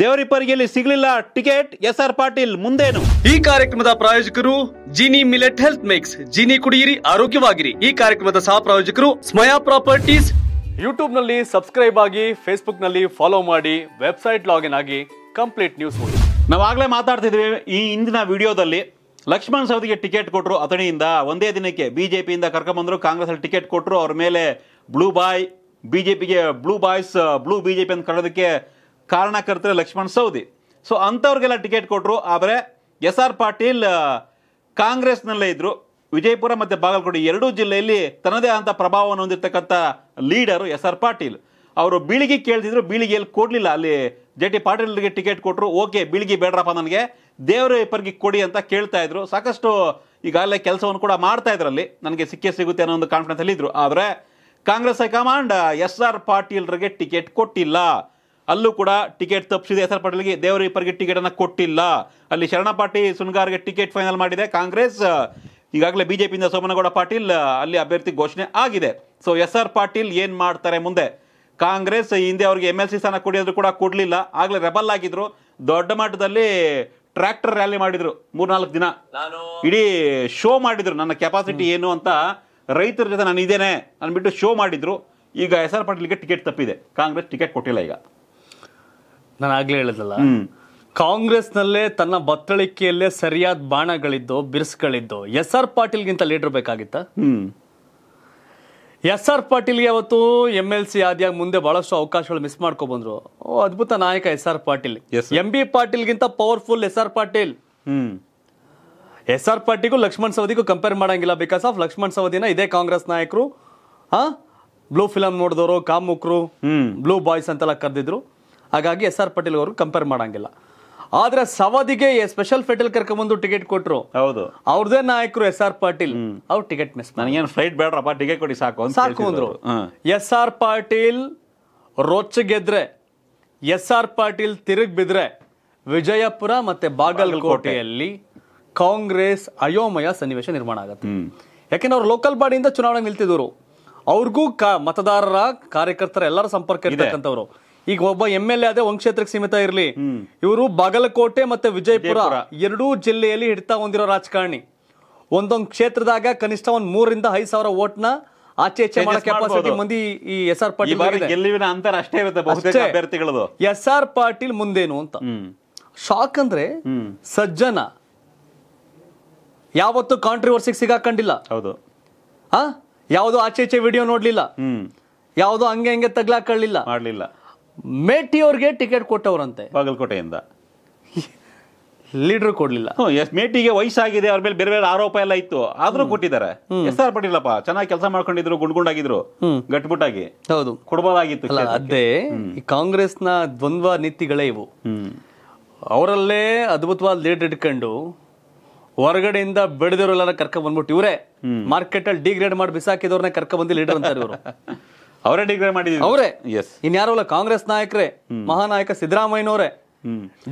ದೇವರಿಪರಿಗೆಯಲ್ಲಿ ಸಿಗಲಿಲ್ಲ ticket S R Patil ಮುಂದೇನು ಈ ಕಾರ್ಯಕ್ರಮದ ಪ್ರಾಯೋಜಕರು Jini millet health mix Jini ಕುಡಿಯಿರಿ ಆರೋಗ್ಯವಾಗಿರಿ ಈ ಕಾರ್ಯಕ್ರಮದ ಸಹ ಪ್ರಾಯೋಜಕರು ಸ್ಮಯಾ ಪ್ರಾಪರ್ಟೀಸ್ ಯೂಟ್ಯೂಬ್ ನಲ್ಲಿ ಸಬ್ಸ್ಕ್ರೈಬ್ ಆಗಿ ಫೇಸ್ಬುಕ್ ನಲ್ಲಿ ಫಾಲೋ ಮಾಡಿ ವೆಬ್ಸೈಟ್ ಲಾಗಿನ್ ಆಗಿ ಕಂಪ್ಲೀಟ್ ನ್ಯೂಸ್ ನೋಡಿ ನಾವಾಗಲೇ ಮಾತಾಡ್ತಿದ್ವಿ ಈ ಇಂದಿನ ವಿಡಿಯೋದಲ್ಲಿ ಲಕ್ಷ್ಮಣ್ ಸವದಿಗೆ ಟಿಕೆಟ್ ಕೊಟ್ಟರು ಅಥಣಿಯಿಂದ ಒಂದೇ ದಿನಕ್ಕೆ ಬಿ ಜೆ ಪಿಯಿಂದ ಕಾಂಗ್ರೆಸ್ ಅಲ್ಲಿ ಟಿಕೆಟ್ ಕೊಟ್ಟರು ಅವ್ರ ಮೇಲೆ ಬ್ಲೂ ಬಾಯ್ ಬಿ ಜೆ ಪಿಗೆ blue boys blue B J P ಅಂತ ಕರೆಯೋದಕ್ಕೆ ಕಾರಣಕರ್ತರೆ ಲಕ್ಷ್ಮಣ್ ಸೌದಿ ಸೊ ಅಂಥವ್ರಿಗೆಲ್ಲ ಟಿಕೆಟ್ ಕೊಟ್ಟರು ಆದರೆ ಎಸ್ ಆರ್ ಪಾಟೀಲ್ ಕಾಂಗ್ರೆಸ್ನಲ್ಲೇ ಇದ್ದರು ವಿಜಯಪುರ ಮತ್ತು ಬಾಗಲಕೋಟೆ ಎರಡೂ ಜಿಲ್ಲೆಯಲ್ಲಿ ತನ್ನದೇ ಆದಂಥ ಪ್ರಭಾವವನ್ನು ಹೊಂದಿರತಕ್ಕಂಥ ಲೀಡರು ಎಸ್ ಆರ್ ಪಾಟೀಲ್ ಅವರು ಬೀಳಿಗೆ ಕೇಳ್ತಿದ್ರು ಬೀಳಿಗೆಯಲ್ಲಿ ಕೊಡಲಿಲ್ಲ ಅಲ್ಲಿ ಜೆ ಟಿ ಪಾಟೀಲ್ಗೆ ಟಿಕೆಟ್ ಕೊಟ್ಟರು ಓಕೆ ಬೀಳಿಗೆ ಬೇಡ್ರಪ್ಪ ನನಗೆ ದೇವರ ಇಬ್ಬರಿಗೆ ಕೊಡಿ ಅಂತ ಕೇಳ್ತಾ ಇದ್ರು ಸಾಕಷ್ಟು ಈಗಾಗಲೇ ಕೆಲಸವನ್ನು ಕೂಡ ಮಾಡ್ತಾ ಇದ್ರಲ್ಲಿ ನನಗೆ ಸಿಕ್ಕೇ ಸಿಗುತ್ತೆ ಅನ್ನೋ ಒಂದು ಕಾನ್ಫಿಡೆನ್ಸ್ ಅಲ್ಲಿ ಇದ್ರು ಆದರೆ ಕಾಂಗ್ರೆಸ್ ಹೈಕಮಾಂಡ್ ಎಸ್ ಆರ್ ಪಾಟೀಲ್ರಿಗೆ ಟಿಕೆಟ್ ಕೊಟ್ಟಿಲ್ಲ ಅಲ್ಲೂ ಕೂಡ ಟಿಕೆಟ್ ತಪ್ಪಿಸಿದೆ ಎಸ್ ಆರ್ ಪಾಟೀಲ್ಗೆ ಟಿಕೆಟ್ ಅನ್ನ ಕೊಟ್ಟಿಲ್ಲ ಅಲ್ಲಿ ಶರಣ ಪಾಟೀಲ್ ಸುನ್ಗಾರ್ಗೆ ಟಿಕೆಟ್ ಫೈನಲ್ ಮಾಡಿದೆ ಕಾಂಗ್ರೆಸ್ ಈಗಾಗಲೇ ಬಿಜೆಪಿಯಿಂದ ಸೋಮನಗೌಡ ಪಾಟೀಲ್ ಅಲ್ಲಿ ಅಭ್ಯರ್ಥಿ ಘೋಷಣೆ ಆಗಿದೆ ಸೊ ಎಸ್ ಆರ್ ಪಾಟೀಲ್ ಏನ್ ಮಾಡ್ತಾರೆ ಮುಂದೆ ಕಾಂಗ್ರೆಸ್ ಹಿಂದೆ ಅವ್ರಿಗೆ ಎಮ್ ಎಲ್ ಸಿ ಸ್ಥಾನ ಕೊಡಿಯೋದ್ರು ಕೂಡ ಕೊಡಲಿಲ್ಲ ಆಗ್ಲೇ ರೆಬಲ್ ಆಗಿದ್ರು ದೊಡ್ಡ ಮಟ್ಟದಲ್ಲಿ ಟ್ರ್ಯಾಕ್ಟರ್ ರ್ಯಾಲಿ ಮಾಡಿದ್ರು ಮೂರ್ನಾಲ್ಕು ದಿನ ಇಡೀ ಶೋ ಮಾಡಿದ್ರು ನನ್ನ ಕೆಪಾಸಿಟಿ ಏನು ಅಂತ ರೈತರ ಜೊತೆ ನಾನು ಇದೇನೆ ಅಂದ್ಬಿಟ್ಟು ಶೋ ಮಾಡಿದ್ರು ಈಗ ಎಸ್ ಆರ್ ಪಾಟೀಲ್ಗೆ ಟಿಕೆಟ್ ತಪ್ಪಿದೆ ಕಾಂಗ್ರೆಸ್ ಟಿಕೆಟ್ ಕೊಟ್ಟಿಲ್ಲ ಈಗ ನಾನು ಆಗ್ಲೇ ಹೇಳಿದಲ್ಲ ಕಾಂಗ್ರೆಸ್ನಲ್ಲೇ ತನ್ನ ಬತ್ತಳಿಕೆಯಲ್ಲೇ ಸರಿಯಾದ ಬಾಣಗಳಿದ್ದು ಬಿರ್ಸ್ಗಳಿದ್ದು ಎಸ್ ಆರ್ ಪಾಟೀಲ್ಗಿಂತ ಲೀಡರ್ ಬೇಕಾಗಿತ್ತ ಎಸ್ ಆರ್ ಪಾಟೀಲ್ಗೆ ಅವತ್ತು ಎಮ್ ಎಲ್ ಸಿ ಆದ್ಯಾಗ ಮುಂದೆ ಬಹಳಷ್ಟು ಅವಕಾಶಗಳು ಮಿಸ್ ಬಂದ್ರು ಅದ್ಭುತ ನಾಯಕ S R Patil M B ಪಾಟೀಲ್ಗಿಂತ powerful S R Patil S R ಪಾಟೀಲ್ಗೂ ಲಕ್ಷ್ಮಣ್ ಸವದಿಗೂ ಕಂಪೇರ್ ಮಾಡಂಗಿಲ್ಲ ಬಿಕಾಸ್ ಆಫ್ ಲಕ್ಷ್ಮಣ್ ಸವದಿನ ಇದೇ ಕಾಂಗ್ರೆಸ್ ನಾಯಕರು ಹಾ ಬ್ಲೂ ಫಿಲಂ ನೋಡಿದವರು ಕಾಮುಕ್ರು ಬ್ಲೂ ಬಾಯ್ಸ್ ಅಂತೆಲ್ಲ ಕರೆದಿದ್ರು ಹಾಗಾಗಿ ಎಸ್ ಆರ್ ಪಾಟೀಲ್ ಅವರು ಕಂಪೇರ್ ಮಾಡಂಗಿಲ್ಲ ಆದ್ರೆ ಸವದಿಗೆ ಸ್ಪೆಷಲ್ ಫೆಟಲ್ ಕರ್ಕೊಂಡ್ಬಂದು ಟಿಕೆಟ್ ಕೊಟ್ರು ಹೌದು ಅವ್ರದೇ ನಾಯಕರು ಎಸ್ ಆರ್ ಪಾಟೀಲ್ ಅವ್ರು ಟಿಕೆಟ್ ಮಿಸ್ ನನಗೇನು ಫ್ಲೈಟ್ ಬೇಡ್ರಪ್ಪ ಟಿಕೆಟ್ ಕೊಡಿ ಸಾಕು ಸಾಕು ಅಂದ್ರು ಎಸ್ ಆರ್ ಪಾಟೀಲ್ ರೊಚ್ಚ ಗೆದ್ರೆ ಎಸ್ ಆರ್ ಪಾಟೀಲ್ ತಿರುಗ್ ಬಿದ್ರೆ ವಿಜಯಪುರ ಮತ್ತೆ ಬಾಗಲಕೋಟೆಯಲ್ಲಿ ಕಾಂಗ್ರೆಸ್ ಅಯೋಮಯ ಸನ್ನಿವೇಶ ನಿರ್ಮಾಣ ಆಗುತ್ತೆ ಯಾಕೆಂದ್ರೆ ಅವ್ರು ಲೋಕಲ್ ಬಾಡಿಯಿಂದ ಚುನಾವಣೆ ನಿಲ್ತಿದ್ರು ಅವ್ರಿಗೂ ಮತದಾರರ ಕಾರ್ಯಕರ್ತರ ಎಲ್ಲರ ಸಂಪರ್ಕ ಇರ್ತಕ್ಕಂಥವ್ರು ಈಗ ಒಬ್ಬ ಎಂ ಎಲ್ ಎ ಅದೇ ಒಂದ್ ಕ್ಷೇತ್ರಕ್ಕೆ ಸೀಮಿತ ಇರಲಿ ಇವರು ಬಾಗಲಕೋಟೆ ಮತ್ತೆ ವಿಜಯಪುರ ಎರಡೂ ಜಿಲ್ಲೆಯಲ್ಲಿ ಹಿಡ್ತಾ ಹೊಂದಿರೋ ರಾಜಕಾರಣಿ ಒಂದೊಂದು ಕ್ಷೇತ್ರದಾಗ ಕನಿಷ್ಠ ಒಂದ್ ಮೂರರಿಂದ ಐದು ಸಾವಿರ ಓಟ್ನ ಆಚೆ ಈಚೆ ಕೆಪಾಸಿಟಿ ಮಂದಿ ಈ ಎಸ್ ಆರ್ ಪಾಟೀಲ್ ಗೆಲುವಿನ ಅಂತರ ಅಷ್ಟೇ ಇರುತ್ತೆ ಬಹುತೇಕ ಅಭ್ಯರ್ಥಿಗಳದು ಎಸ್ ಆರ್ ಪಾಟೀಲ್ ಮುಂದೇನು ಅಂತ ಶಾಕ್ ಅಂದ್ರೆ ಸಜ್ಜನ ಯಾವತ್ತು ಕಾಂಟ್ರವರ್ಸಿಗೆ ಸಿಗಾಕೊಂಡಿಲ್ಲ ಹೌದು ಆ ಯಾವುದು ಆಚೆ ಈಚೆ ವಿಡಿಯೋ ನೋಡ್ಲಿಲ್ಲ ಯಾವುದು ಹಂಗೆ ಹಂಗೆ ತಗ್ಲಾಕೊಳ್ಳಿಲ್ಲ ಮಾಡ್ಲಿಲ್ಲ ಮೇಟಿ ಅವ್ರಿಗೆ ಟಿಕೆಟ್ ಕೊಟ್ಟವ್ರಂತೆ ಬಾಗಲಕೋಟೆಯಿಂದ ಲೀಡರ್ ಕೊಡ್ಲಿಲ್ಲ ಎಸ್ ಮೇಟಿಗೆ ವಯಸ್ಸಾಗಿದೆ ಅವ್ರ ಮೇಲೆ ಬೇರೆ ಬೇರೆ ಆರೋಪ ಎಲ್ಲ ಇತ್ತು ಆದ್ರೂ ಕೊಟ್ಟಿದ್ದಾರೆ ಎಸ್ ಆರ್ ಚೆನ್ನಾಗಿ ಕೆಲಸ ಮಾಡ್ಕೊಂಡಿದ್ರು ಗುಂಡ್ಗುಂಡಾಗಿದ್ರು ಗಟ್ಬುಟ್ಟಾಗಿ ಹೌದು ಕೊಡಬಹುದಾಗಿತ್ತು ಅದೇ ಈ ನ ದ್ವಂದ್ವ ನೀತಿಗಳೇ ಇವು ಅವರಲ್ಲೇ ಅದ್ಭುತವಾದ ಲೀಡರ್ ಇಟ್ಕೊಂಡು ಹೊರಗಡೆಯಿಂದ ಬೆಳೆದವರೆಲ್ಲ ಕರ್ಕೊಂಡ್ ಬಂದ್ಬಿಟ್ಟು ಇವರೇ ಮಾರ್ಕೆಟ್ ಅಲ್ಲಿ ಡಿಗ್ರೇಡ್ ಮಾಡಿ ಬಿಸಾಕಿದವ್ರನ್ನ ಕರ್ಕೊಂಡ್ ಬಂದು ಲೀಡರ್ ಅಂತಾರೆ ಇವರು ಅವರೇ ಡಿಕ್ಲೇರ್ ಮಾಡಿದ್ರು ಅವರೇ ಎಸ್ ಇನ್ಯಾರು ಅಲ್ಲ ಕಾಂಗ್ರೆಸ್ ನಾಯಕರೇ ಮಹಾನಾಯಕ ಸಿದ್ದರಾಮಯ್ಯನವರೇ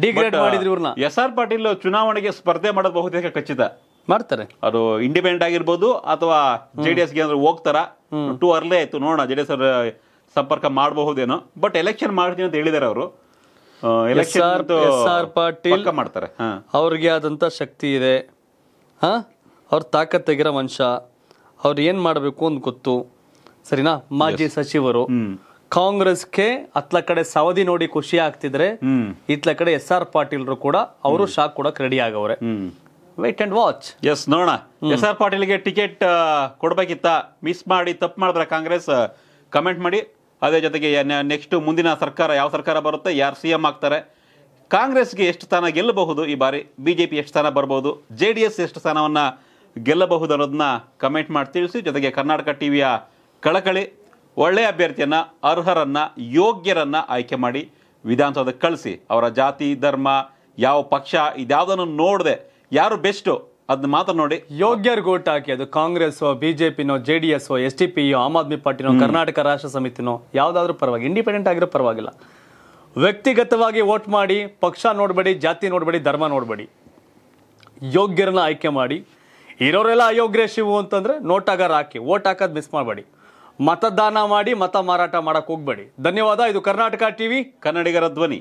ಡಿಗ್ರೇಡ್ ಮಾಡಿದ್ರು ಇವ್ರನ್ನ ಎಸ್ ಆರ್ ಪಾಟೀಲ್ ಚುನಾವಣೆಗೆ ಸ್ಪರ್ಧೆ ಮಾಡೋದು ಬಹುತೇಕ ಖಚಿತ ಮಾಡ್ತಾರೆ ಅದು ಇಂಡಿಪೆಂಡೆಂಟ್ ಆಗಿರ್ಬೋದು ಅಥವಾ ಜೆ ಡಿ ಅಂದ್ರೆ ಹೋಗ್ತಾರ ಟೂ ಅರ್ಲೇ ಆಯ್ತು ನೋಡೋಣ ಜೆ ಡಿ ಎಸ್ ಸಂಪರ್ಕ ಮಾಡಬಹುದೇನೋ ಬಟ್ ಎಲೆಕ್ಷನ್ ಮಾಡ್ತೀನಿ ಅಂತ ಹೇಳಿದಾರೆ ಅವರು ಪಾಟೀಲ್ ಮಾಡ್ತಾರೆ ಅವ್ರಿಗೆ ಆದಂತ ಶಕ್ತಿ ಇದೆ ಹಾ ಅವ್ರ ತಾಕತ್ ತೆಗಿರೋ ಮನುಷ್ಯ ಅವ್ರು ಏನ್ ಮಾಡಬೇಕು ಅಂತ ಗೊತ್ತು ಸರಿನಾ ಮಾಜಿ ಸಚಿವರು ಕಾಂಗ್ರೆಸ್ಗೆ ಅತ್ಲ ಕಡೆ ಸವದಿ ನೋಡಿ ಖುಷಿ ಆಗ್ತಿದ್ರೆ ಇತ್ಲ ಕಡೆ ಎಸ್ ಆರ್ ಪಾಟೀಲ್ರು ಕೂಡ ಅವರು ಶಾಕ್ ಕೂಡ ರೆಡಿ ಆಗವ್ರೆ ವೇಟ್ ಅಂಡ್ ವಾಚ್ ಎಸ್ ನೋಡೋಣ ಎಸ್ ಆರ್ ಪಾಟೀಲ್ಗೆ ಟಿಕೆಟ್ ಕೊಡ್ಬೇಕಿತ್ತ ಮಿಸ್ ಮಾಡಿ ತಪ್ಪು ಮಾಡಿದ್ರೆ ಕಾಂಗ್ರೆಸ್ ಕಮೆಂಟ್ ಮಾಡಿ ಅದೇ ಜೊತೆಗೆ ನೆಕ್ಸ್ಟ್ ಮುಂದಿನ ಸರ್ಕಾರ ಯಾವ ಸರ್ಕಾರ ಬರುತ್ತೆ ಯಾರು ಸಿ ಎಂ ಆಗ್ತಾರೆ ಕಾಂಗ್ರೆಸ್ಗೆ ಎಷ್ಟು ಸ್ಥಾನ ಗೆಲ್ಲಬಹುದು ಈ ಬಾರಿ ಬಿಜೆಪಿ ಎಷ್ಟು ಸ್ಥಾನ ಬರ್ಬೋದು ಜೆ ಡಿ ಎಸ್ ಎಷ್ಟು ಸ್ಥಾನವನ್ನು ಗೆಲ್ಲಬಹುದು ಅನ್ನೋದನ್ನ ಕಮೆಂಟ್ ಮಾಡಿ ತಿಳಿಸಿ ಜೊತೆಗೆ ಕರ್ನಾಟಕ ಟಿವಿಯ ಕಳಕಳಿ ಒಳ್ಳೆಯ ಅಭ್ಯರ್ಥಿಯನ್ನು ಅರ್ಹರನ್ನು ಯೋಗ್ಯರನ್ನು ಆಯ್ಕೆ ಮಾಡಿ ವಿಧಾನಸೌಧಕ್ಕೆ ಕಳಿಸಿ ಅವರ ಜಾತಿ ಧರ್ಮ ಯಾವ ಪಕ್ಷ ಇದ್ಯಾವುದನ್ನು ನೋಡದೆ ಯಾರು ಬೆಸ್ಟು ಅದನ್ನ ಮಾತ್ರ ನೋಡಿ ಯೋಗ್ಯರ್ ಓಟ್ ಹಾಕಿ ಅದು Congress B J D S ಎಸ್ ಟಿ ಪಿಯೋ ಆಮ್ ಆದ್ಮಿ ಪಾರ್ಟಿನೋ ಕರ್ನಾಟಕ ರಾಷ್ಟ್ರ ಸಮಿತಿನೋ ಯಾವುದಾದ್ರೂ ಪರವಾಗಿ ಇಂಡಿಪೆಂಡೆಂಟ್ ಆಗಿರೋ ಪರವಾಗಿಲ್ಲ ವ್ಯಕ್ತಿಗತವಾಗಿ ವೋಟ್ ಮಾಡಿ ಪಕ್ಷ ನೋಡಬೇಡಿ ಜಾತಿ ನೋಡಬೇಡಿ ಧರ್ಮ ನೋಡಬೇಡಿ ಯೋಗ್ಯರನ್ನ ಆಯ್ಕೆ ಮಾಡಿ ಇರೋರೆಲ್ಲ ಅಯೋಗ್ಯ ಶಿವು ಅಂತಂದರೆ ನೋಟಾಗಾರ ಹಾಕಿ ವೋಟ್ ಹಾಕೋದು ಮಿಸ್ ಮಾಡಬೇಡಿ ಮತದಾನ ಮಾಡಿ ಮತ ಮಾರಾಟ ಮಾಡಕ್ಕೆ ಹೋಗಬೇಡಿ ಧನ್ಯವಾದ ಇದು ಕರ್ನಾಟಕ ಟಿವಿ ಕನ್ನಡಿಗರ ಧ್ವನಿ